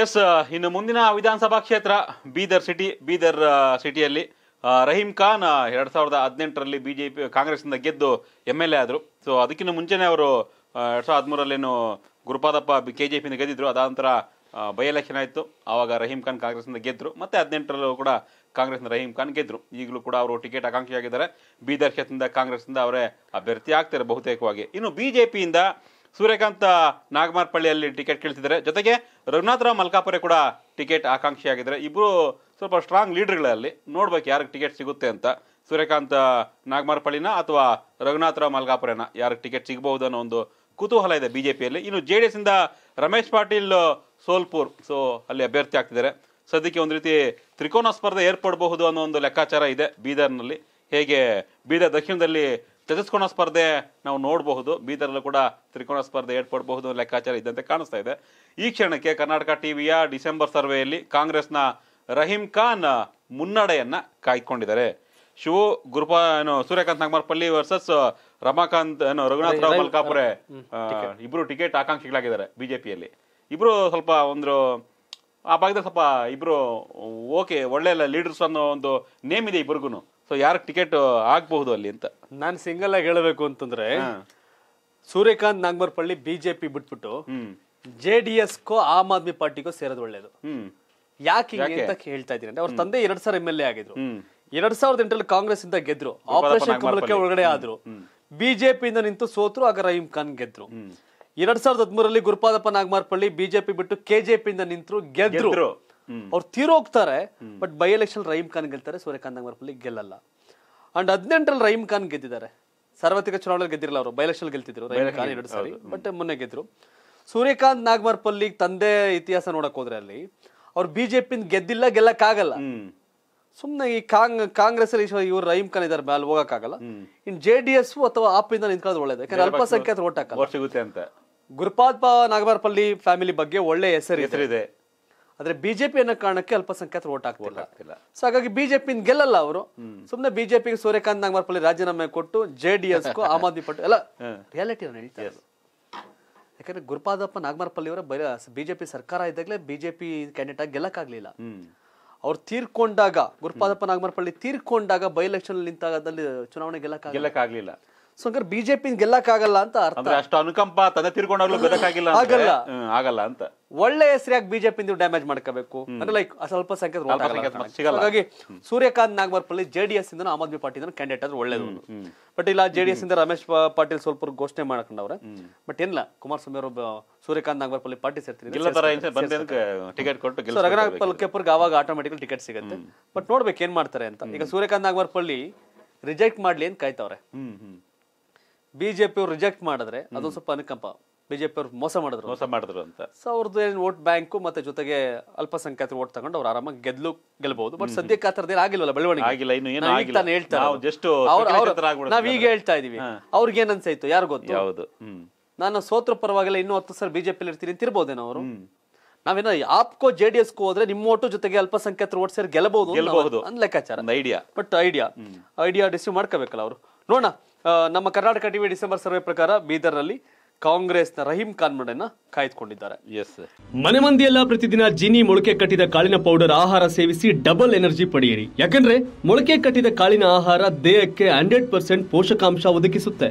S uh, ಇನ್ನು ಮುಂದಿನ ವಿಧಾನಸಭಾ ಕ್ಷೇತ್ರ ಬೀದರ್ ಸಿಟಿ ಬೀದರ್ ಸಿಟಿಯಲ್ಲಿ uh, uh, ರಹೀಂ ಖಾನ್ ಎರಡು ಸಾವಿರದ ಹದಿನೆಂಟರಲ್ಲಿ ಬಿ ಜೆ ಪಿ ಕಾಂಗ್ರೆಸ್ನಿಂದ ಗೆದ್ದು ಎಮ್ ಎಲ್ ಎ ಆದರು ಸೊ ಅದಕ್ಕಿಂತ ಮುಂಚೆನೇ ಅವರು ಎರಡು ಸಾವಿರದ ಏನು ಗುರುಪಾದಪ್ಪ ಕೆ ಜೆ ಪಿಯಿಂದ ಗೆದ್ದಿದ್ರು ಅದಾದ ನಂತರ ಬೈ ಎಲೆಕ್ಷನ್ ಆಯಿತು ಆವಾಗ ರಹೀಂ ಖಾನ್ ಕಾಂಗ್ರೆಸ್ನಿಂದ ಗೆದ್ದರು ಮತ್ತು ಹದಿನೆಂಟರಲ್ಲೂ ಕೂಡ ಕಾಂಗ್ರೆಸ್ನ ರಹೀಂ ಖಾನ್ ಗೆದ್ದರು ಈಗಲೂ ಕೂಡ ಅವರು ಟಿಕೆಟ್ ಆಕಾಂಕ್ಷಿಯಾಗಿದ್ದಾರೆ ಬೀದರ್ ಕ್ಷೇತ್ರದಿಂದ ಕಾಂಗ್ರೆಸ್ನಿಂದ ಅವರೇ ಅಭ್ಯರ್ಥಿ ಆಗ್ತಾರೆ ಬಹುತೇಕವಾಗಿ ಇನ್ನು ಬಿ ಜೆ ಪಿಯಿಂದ ಸೂರ್ಯಕಾಂತ ನಾಗಮಾರ್ಪಳ್ಳಿಯಲ್ಲಿ ಟಿಕೆಟ್ ಕೇಳ್ತಿದ್ದಾರೆ ಜೊತೆಗೆ ರಾವ್ ಮಲ್ಕಾಪುರೆ ಕೂಡ ಟಿಕೆಟ್ ಆಕಾಂಕ್ಷಿಯಾಗಿದ್ದಾರೆ ಇಬ್ಬರು ಸ್ವಲ್ಪ ಸ್ಟ್ರಾಂಗ್ ಲೀಡರ್ಗಳಲ್ಲಿ ನೋಡ್ಬೇಕು ಯಾರಿಗೆ ಟಿಕೆಟ್ ಸಿಗುತ್ತೆ ಅಂತ ಸೂರ್ಯಕಾಂತ ನಾಗಮಾರ್ಪಳ್ಳಿನ ಅಥವಾ ರಾವ್ ಮಲ್ಕಾಪುರೆನ ಯಾರಿಗೆ ಟಿಕೆಟ್ ಸಿಗಬಹುದು ಅನ್ನೋ ಒಂದು ಕುತೂಹಲ ಇದೆ ಬಿಜೆಪಿಯಲ್ಲಿ ಇನ್ನು ಜೆ ಡಿ ಎಸ್ ಇಂದ ರಮೇಶ್ ಪಾಟೀಲ್ ಸೋಲ್ಪುರ್ ಸೊ ಅಲ್ಲಿ ಅಭ್ಯರ್ಥಿ ಆಗ್ತಿದ್ದಾರೆ ಸದ್ಯಕ್ಕೆ ಒಂದು ರೀತಿ ತ್ರಿಕೋನ ಸ್ಪರ್ಧೆ ಏರ್ಪಡಬಹುದು ಅನ್ನೋ ಒಂದು ಲೆಕ್ಕಾಚಾರ ಇದೆ ಬೀದರ್ನಲ್ಲಿ ಹೇಗೆ ಬೀದರ್ ದಕ್ಷಿಣದಲ್ಲಿ ಚತುಷ್ಕೋಣ ಸ್ಪರ್ಧೆ ನಾವು ನೋಡಬಹುದು ಬೀದರಲ್ಲೂ ಕೂಡ ತ್ರಿಕೋಣ ಸ್ಪರ್ಧೆ ಏರ್ಪಡಬಹುದು ಲೆಕ್ಕಾಚಾರ ಇದ್ದಂತೆ ಕಾಣಿಸ್ತಾ ಇದೆ ಈ ಕ್ಷಣಕ್ಕೆ ಕರ್ನಾಟಕ ಟಿವಿಯ ಡಿಸೆಂಬರ್ ಸರ್ವೆಯಲ್ಲಿ ಕಾಂಗ್ರೆಸ್ನ ರಹೀಂ ಖಾನ್ ಮುನ್ನಡೆಯನ್ನ ಕಾಯ್ಕೊಂಡಿದ್ದಾರೆ ಶಿವು ಗುರುಪಾ ಏನು ಸೂರ್ಯಕಾಂತ್ ನಾಗಮಾರ್ಪಲ್ಲಿ ವರ್ಸಸ್ ರಮಾಕಾಂತ್ ಏನು ರಘುನಾಥ್ ರಾವ್ ಮಲ್ಕಾಪುರೆ ಇಬ್ರು ಟಿಕೆಟ್ ಆಕಾಂಕ್ಷಿಗಳಾಗಿದ್ದಾರೆ ಬಿಜೆಪಿಯಲ್ಲಿ ಇಬ್ರು ಸ್ವಲ್ಪ ಒಂದು ಆ ಭಾಗದಲ್ಲಿ ಸ್ವಲ್ಪ ಇಬ್ಬರು ಓಕೆ ಒಳ್ಳೆ ಲೀಡರ್ಸ್ ಅನ್ನೋ ಒಂದು ನೇಮ್ ಇದೆ ಇಬ್ಬರಿಗೂ ಸೊ ಯಾರು ಟಿಕೆಟ್ ಆಗಬಹುದು ಅಲ್ಲಿ ಅಂತ ನಾನು ಸಿಂಗಲ್ ಆಗಿ ಹೇಳಬೇಕು ಅಂತಂದ್ರೆ ಸೂರ್ಯಕಾಂತ್ ಪಳ್ಳಿ ಬಿಜೆಪಿ ಬಿಟ್ಬಿಟ್ಟು ಜೆ ಡಿ ಕೋ ಆಮ್ ಆದ್ಮಿ ಪಾರ್ಟಿಗೋ ಸೇರೋದು ಒಳ್ಳೇದು ಯಾಕೆ ಅಂತ ಹೇಳ್ತಾ ಇದ್ದೀನಿ ಅವ್ರ ತಂದೆ ಎರಡ್ ಸಾವಿರ ಎಂ ಎಲ್ ಎ ಆಗಿದ್ರು ಎರಡ್ ಸಾವಿರದ ಎಂಟರಲ್ಲಿ ಕಾಂಗ್ರೆಸ್ ಇಂದ ಗೆದ್ರು ಆಪರೇಷನ್ ಕಮಲಕ್ಕೆ ಒಳಗಡೆ ಆದ್ರು ಬಿಜೆಪಿಯಿಂದ ನಿಂತು ಸೋತ್ರು ಆಗ ರಹೀಂ ಖಾನ್ ಗೆದ್ರು ಎರಡ್ ಸಾವಿರದ ಹದಿಮೂರಲ್ಲಿ ಗುರುಪಾದಪ್ಪ ನಾಗಮಾರ್ಪಳ್ಳಿ ಬಿಜೆಪಿ ಬಿಟ್ಟು ಇಂದ ನಿಂತರು ಗೆದ್ರು ಅವ್ರು ತೀರೋಗ್ತಾರೆ but by election Rahim Khan ಗೆಲ್ತಾರೆ ಸೂರ್ಯಕಾಂತ್ ನಾಗಮಾರ್ಪಳ್ಳಿ ಗೆಲ್ಲಲ್ಲ ಅಂಡ್ ಹದಿನೆಂಟರಲ್ಲಿ ರಹೀಮ್ ಖಾನ್ ಗೆದ್ದಿದ್ದಾರೆ ಸಾರ್ವತ್ರಿಕ ಚುನಾವಣೆಯಲ್ಲಿ ಗೆದ್ದಿರಲ್ಲ ಅವರು ಬೈ ಎಲೆಕ್ಷನ್ ಗೆಲ್ತಿದ್ರು ರಹೀಮ್ ಖಾನ್ ಎರಡು ಸಾರಿ ಬಟ್ ಮೊನ್ನೆ ಗೆದ್ರು ಸೂರ್ಯಕಾಂತ್ ನಾಗಮಾರ್ಪಲ್ಲಿ ತಂದೆ ಇತಿಹಾಸ ನೋಡಕ್ ಹೋದ್ರೆ ಅಲ್ಲಿ ಅವ್ರು ಬಿಜೆಪಿ ಗೆದ್ದಿಲ್ಲ ಗೆಲ್ಲಕ್ಕಾಗಲ್ಲ ಸುಮ್ಮನೆ ಈ ಕಾಂಗ್ರೆಸ್ ಅಲ್ಲಿ ಇವರು ರಹೀಮ್ ಖಾನ್ ಇದಾರೆ ಮೇಲೆ ಹೋಗಕ್ಕಾಗಲ್ಲ ಇನ್ ಜೆ ಡಿ ಎಸ್ ಅಥವಾ ಆಪ್ ಇಂದ ನಿಂತ್ಕೊಳ್ಳೋದು ಒಳ್ಳೇದು ಯಾಕಂದ್ರೆ ಅಲ್ಪಸಂಖ್ಯಾತ ಓಟ್ ಹಾಕಲ್ಲ ಸಿಗುತ್ತೆ ಅಂತ ಗುರುಪಾದಪ್ಪ ನಾಗಮಾರಪಲ್ಲಿ ಫ್ಯಾಮಿಲಿ ಬಗ್ಗೆ ಒಳ್ಳೆ ಹೆಸರು ಇದೆ ಆದ್ರೆ ಬಿಜೆಪಿ ಅನ್ನೋ ಕಾರಣಕ್ಕೆ ಅಲ್ಪಸಂಖ್ಯಾತರು ಓಟ್ ಆಗ್ತಿಲ್ಲ ಸೊ ಹಾಗಾಗಿ ಬಿಜೆಪಿ ಗೆಲ್ಲಲ್ಲ ಅವರು ಸುಮ್ನೆ ಬಿಜೆಪಿಗೆ ಸೂರ್ಯಕಾಂತ್ ನಾಗಮಾರ್ಪಲ್ಲಿ ರಾಜೀನಾಮೆ ಕೊಟ್ಟು J D S Aam Aadmi ಪಟ್ಟು ಎಲ್ಲ ರಿಯಾಲಿಟಿ ಹೇಳ್ತಾರೆ ಯಾಕಂದ್ರೆ ಗುರುಪಾದಪ್ಪ ನಾಗಮಾರ್ಪಲ್ಲಿ ಅವರ ಬಿಜೆಪಿ ಸರ್ಕಾರ ಇದ್ದಾಗಲೇ ಬಿಜೆಪಿ ಕ್ಯಾಂಡಿಡೇಟ್ ಆಗಿ ಗೆಲ್ಲಕ್ಕಾಗ್ಲಿಲ್ಲ ಅವ್ರು ತೀರ್ಕೊಂಡಾಗ ಗುರುಪಾದಪ್ಪ ನಾಗಮಾರ್ಪಲ್ಲಿ ತೀರ್ಕೊಂಡಾಗ ಬೈ ಎಲೆಕ್ಷನ್ ನಿಂತಾಗದಲ್ಲಿ ಚುನಾವಣೆ ಗೆಲ್ಲಕ್ಕಾಗಲಿಲ್ಲ ಸೊ ಹಂಗಾರೆ ಬಿಜೆಪಿ ಗೆಲ್ಲಕ್ಕಾಗಲ್ಲ ಅಂತ ಅರ್ಥ ಅಂದ್ರೆ ಅಷ್ಟು ಅನುಕಂಪ ತಂದೆ ತಿರ್ಕೊಂಡಾಗ್ಲೂ ಆಗಲ್ಲ ಆಗಲ್ಲ ಅಂತ ಒಳ್ಳೆ ಹೆಸರಿಯಾಗಿ ಬಿಜೆಪಿ ಡ್ಯಾಮೇಜ್ ಮಾಡ್ಕೋಬೇಕು ಅಂದ್ರೆ ಲೈಕ್ ಸ್ವಲ್ಪ ಸಂಖ್ಯೆ ಹಾಗಾಗಿ ಸೂರ್ಯಕಾಂತ್ ಪಲ್ಲಿ ಜೆಡಿಎಸ್ ಇಂದ ಆಮ್ ಆದ್ಮಿ ಪಾರ್ಟಿ ಕ್ಯಾಂಡಿಡೇಟ್ ಆದ್ರೆ ಒಳ್ಳೇದು ಬಟ್ ಇಲ್ಲ ಜೆಡಿಎಸ್ ಇಂದ ರಮೇಶ್ ಪಾಟೀಲ್ ಸ್ವಲ್ಪ ಘೋಷಣೆ ಮಾಡ್ಕೊಂಡವ್ರೆ ಬಟ್ ಏನಿಲ್ಲ ಕುಮಾರಸ್ವಾಮಿ ಅವರು ಸೂರ್ಯಕಾಂತ್ ಪಲ್ಲಿ ಪಾರ್ಟಿ ಸೇರ್ತೀನಿ ರಘುನಾಥ್ ಪಲ್ಕೆಪುರ್ಗೆ ಅವಾಗ ಆಟೋಮೆಟಿಕಲ್ ಟಿಕೆಟ್ ಸಿಗುತ್ತೆ ಬಟ್ ನೋಡ್ಬೇಕು ಏನ್ ಮಾಡ್ತಾರೆ ಅಂತ ಈಗ ಸೂರ್ಯಕಾಂತ್ ಪಲ್ಲಿ ರಿಜೆಕ್ಟ್ ಮಾಡ್ಲಿ ಅಂತ ಕಾಯ್ತವ್ರೆ ಹ್ಮ್ ಬಿಜೆಪಿ ಅವ್ರು ರಿಜೆಕ್ಟ್ ಮಾಡಿದ್ರೆ ಅದೊಂದು ಸ್ವಲ್ಪ ಅನುಕಂಪ ಬಿಜೆಪಿ ಅವ್ರು ಮೋಸ ಮಾಡಿದ್ರು ಮೋಸ ಮಾಡಿದ್ರು ಅಂತ ಸೊ ಅವ್ರದ್ದು ಏನು ವೋಟ್ ಬ್ಯಾಂಕು ಮತ್ತೆ ಜೊತೆಗೆ ಅಲ್ಪಸಂಖ್ಯಾತರು ಓಟ್ ತಗೊಂಡು ಅವ್ರು ಆರಾಮಾಗಿ ಗೆದ್ಲು ಗೆಲ್ಬಹುದು ಬಟ್ ಸದ್ಯಕ್ಕೆ ಆ ತರದೇ ಆಗಿಲ್ವಲ್ಲ ಬೆಳವಣಿಗೆ ಆಗಿಲ್ಲ ಇನ್ನು ಏನು ಆಗಿಲ್ಲ ನಾವು ಈಗ ಹೇಳ್ತಾ ಇದೀವಿ ಅವ್ರಿಗೆ ಏನ್ ಅನ್ಸಾಯ್ತು ಯಾರು ಗೊತ್ತು ಹೌದು ನಾನು ಸೋತ್ರ ಪರವಾಗಿಲ್ಲ ಇನ್ನೂ ಹತ್ತು ಸರ್ ಬಿಜೆಪಿಲಿ ಇರ್ತೀನಿ ತಿರ್ಬೋದೇನೋ ಅವರು ನಾವೇನೋ ಆಪ್ಕೋ ಜೆ ಡಿ ಹೋದ್ರೆ ನಿಮ್ಮ ಓಟು ಜೊತೆಗೆ ಅಲ್ಪಸಂಖ್ಯಾತರು ಓಟ್ ಸೇರಿ ಗೆಲ್ಲಬಹುದು ಲೆಕ್ಕಾಚಾರ idea but idea idea receive ಮಾಡ್ಕೋಬೇಕಲ್ಲ ಅವರು ನೋಡೋಣ ನಮ್ಮ ಕರ್ನಾಟಕ ಟಿವಿ ಡಿಸೆಂಬರ್ ಸರ್ವೆ ಪ್ರಕಾರ ಬೀದರ್ನಲ್ಲಿ ಕಾಂಗ್ರೆಸ್ನ ರಹೀಂ ಖಾನ್ ಮಂಡನ್ನ ಕಾಯ್ದುಕೊಂಡಿದ್ದಾರೆ ಎಸ್ ಮನೆ ಮಂದಿಯೆಲ್ಲ ಪ್ರತಿದಿನ ಜೀನಿ ಮೊಳಕೆ ಕಟ್ಟಿದ ಕಾಳಿನ ಪೌಡರ್ ಆಹಾರ ಸೇವಿಸಿ ಡಬಲ್ ಎನರ್ಜಿ ಪಡೆಯಿರಿ ಯಾಕಂದ್ರೆ ಮೊಳಕೆ ಕಟ್ಟಿದ ಕಾಳಿನ ಆಹಾರ ದೇಹಕ್ಕೆ ಹಂಡ್ರೆಡ್ ಪರ್ಸೆಂಟ್ ಪೋಷಕಾಂಶ ಒದಗಿಸುತ್ತೆ